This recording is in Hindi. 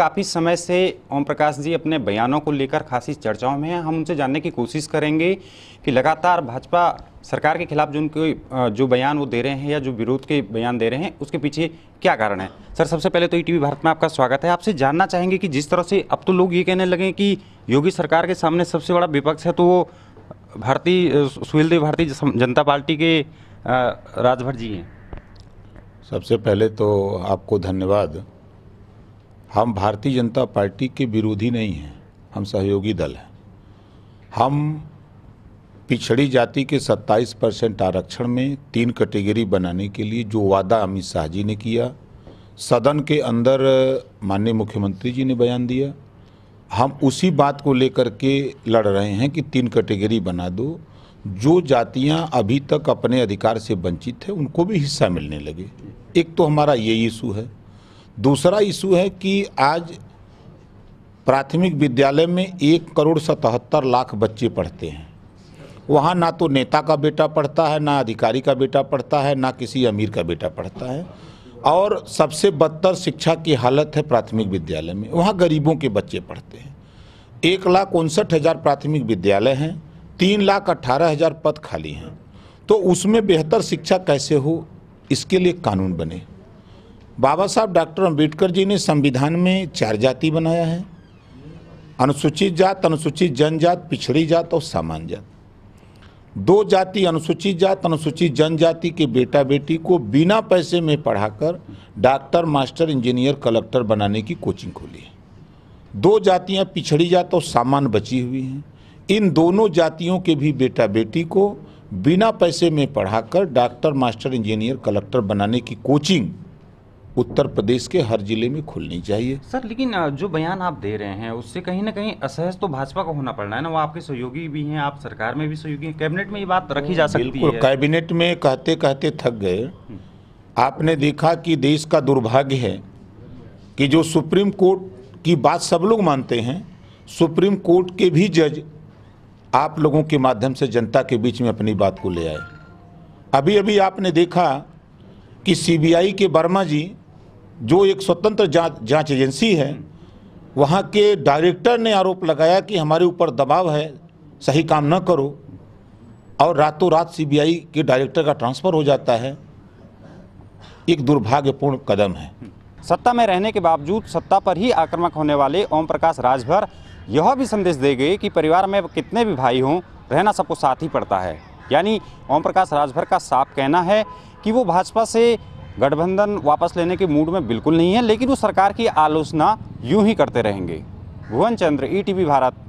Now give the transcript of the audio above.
काफ़ी समय से ओम प्रकाश जी अपने बयानों को लेकर खासी चर्चाओं में हैं हम उनसे जानने की कोशिश करेंगे कि लगातार भाजपा सरकार के खिलाफ जो उनके जो बयान वो दे रहे हैं या जो विरोध के बयान दे रहे हैं उसके पीछे क्या कारण है सर सबसे पहले तो ई टी भारत में आपका स्वागत है आपसे जानना चाहेंगे कि जिस तरह से अब तो लोग ये कहने लगे कि योगी सरकार के सामने सबसे बड़ा विपक्ष है तो वो भारतीय सुहेल भारतीय जनता पार्टी के राजभर जी हैं सबसे पहले तो आपको धन्यवाद हम भारतीय जनता पार्टी के विरोधी नहीं हैं हम सहयोगी दल हैं हम पिछड़ी जाति के 27 परसेंट आरक्षण में तीन कैटेगरी बनाने के लिए जो वादा अमित शाह जी ने किया सदन के अंदर माननीय मुख्यमंत्री जी ने बयान दिया हम उसी बात को लेकर के लड़ रहे हैं कि तीन कैटेगरी बना दो जो जातियां अभी तक अपने अधिकार से वंचित हैं उनको भी हिस्सा मिलने लगे एक तो हमारा ये इशू है दूसरा इशू है कि आज प्राथमिक विद्यालय में एक करोड़ सतहत्तर लाख बच्चे पढ़ते हैं वहाँ ना तो नेता का बेटा पढ़ता है ना अधिकारी का बेटा पढ़ता है ना किसी अमीर का बेटा पढ़ता है और सबसे बदतर शिक्षा की हालत है प्राथमिक विद्यालय में वहाँ गरीबों के बच्चे पढ़ते हैं एक लाख उनसठ हज़ार प्राथमिक विद्यालय हैं तीन लाख अट्ठारह हज़ार पद खाली हैं तो उसमें बेहतर शिक्षा कैसे हो इसके लिए कानून बने बाबा साहब डॉक्टर अम्बेडकर जी ने संविधान में चार जाति बनाया है अनुसूचित जात अनुसूचित जनजात पिछड़ी जात और सामान्य जात दो जाति अनुसूचित जात अनुसूचित जनजाति के बेटा बेटी को बिना पैसे में पढ़ाकर डॉक्टर मास्टर इंजीनियर कलेक्टर बनाने की कोचिंग खोली है दो जातियां पिछड़ी जात और सामान्य बची हुई हैं इन दोनों जातियों के भी बेटा बेटी को बिना पैसे में पढ़ाकर डॉक्टर मास्टर इंजीनियर कलेक्टर बनाने की कोचिंग उत्तर प्रदेश के हर जिले में खुलनी चाहिए सर लेकिन जो बयान आप दे रहे हैं उससे कहीं ना कहीं असहज तो भाजपा को होना पड़ रहा है ना वो आपके सहयोगी भी हैं आप सरकार में भी सहयोगी हैं कैबिनेट में ये बात तो रखी जा सकती है कैबिनेट में कहते कहते थक गए हम्म। आपने देखा कि देश का दुर्भाग्य है कि जो सुप्रीम कोर्ट की बात सब लोग मानते हैं सुप्रीम कोर्ट के भी जज आप लोगों के माध्यम से जनता के बीच में अपनी बात को ले आए अभी अभी आपने देखा कि सीबीआई के वर्मा जी जो एक स्वतंत्र जांच एजेंसी है वहाँ के डायरेक्टर ने आरोप लगाया कि हमारे ऊपर दबाव है सही काम न करो और रातों रात सीबीआई के डायरेक्टर का ट्रांसफ़र हो जाता है एक दुर्भाग्यपूर्ण कदम है सत्ता में रहने के बावजूद सत्ता पर ही आक्रमक होने वाले ओम प्रकाश राजभर यह भी संदेश दे गए कि परिवार में कितने भी भाई हों रहना सबको साथ ही पड़ता है यानी ओम प्रकाश राजभर का साफ कहना है कि वो भाजपा से गठबंधन वापस लेने के मूड में बिल्कुल नहीं है लेकिन वो सरकार की आलोचना यूं ही करते रहेंगे भुवन चंद्र ई e भारत